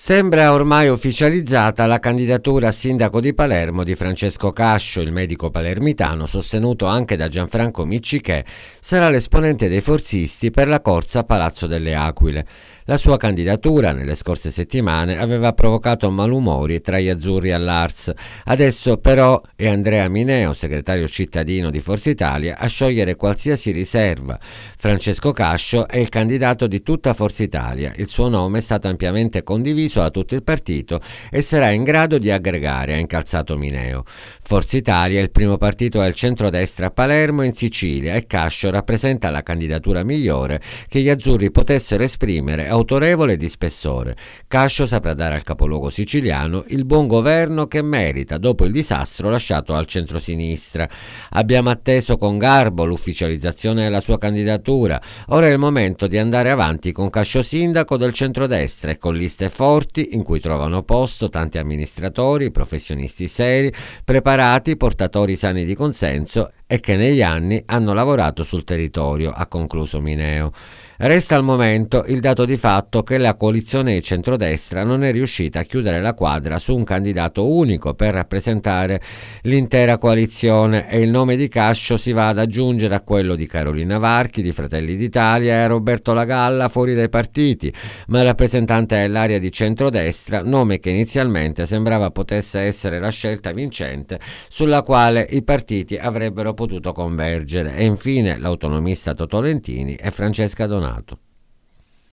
Sembra ormai ufficializzata la candidatura a sindaco di Palermo di Francesco Cascio, il medico palermitano, sostenuto anche da Gianfranco Micci che sarà l'esponente dei forzisti per la corsa a Palazzo delle Aquile. La sua candidatura nelle scorse settimane aveva provocato malumori tra gli azzurri all'Ars. Adesso però è Andrea Mineo, segretario cittadino di Forza Italia, a sciogliere qualsiasi riserva. Francesco Cascio è il candidato di tutta Forza Italia. Il suo nome è stato ampiamente condiviso condiviso da tutto il partito e sarà in grado di aggregare, ha incalzato Mineo. Forza Italia è il primo partito del centrodestra a Palermo in Sicilia e Cascio rappresenta la candidatura migliore che gli azzurri potessero esprimere, autorevole e di spessore. Cascio saprà dare al capoluogo siciliano il buon governo che merita dopo il disastro lasciato al centro-sinistra. Abbiamo atteso con garbo l'ufficializzazione della sua candidatura. Ora è il momento di andare avanti con Cascio sindaco del centrodestra e con liste forti corti in cui trovano posto tanti amministratori, professionisti seri, preparati, portatori sani di consenso e che negli anni hanno lavorato sul territorio, ha concluso Mineo. Resta al momento il dato di fatto che la coalizione centrodestra non è riuscita a chiudere la quadra su un candidato unico per rappresentare l'intera coalizione e il nome di Cascio si va ad aggiungere a quello di Carolina Varchi, di Fratelli d'Italia e a Roberto Lagalla fuori dai partiti, ma il rappresentante dell'area di centrodestra, nome che inizialmente sembrava potesse essere la scelta vincente sulla quale i partiti avrebbero potuto convergere e infine l'autonomista Totolentini e Francesca Donato.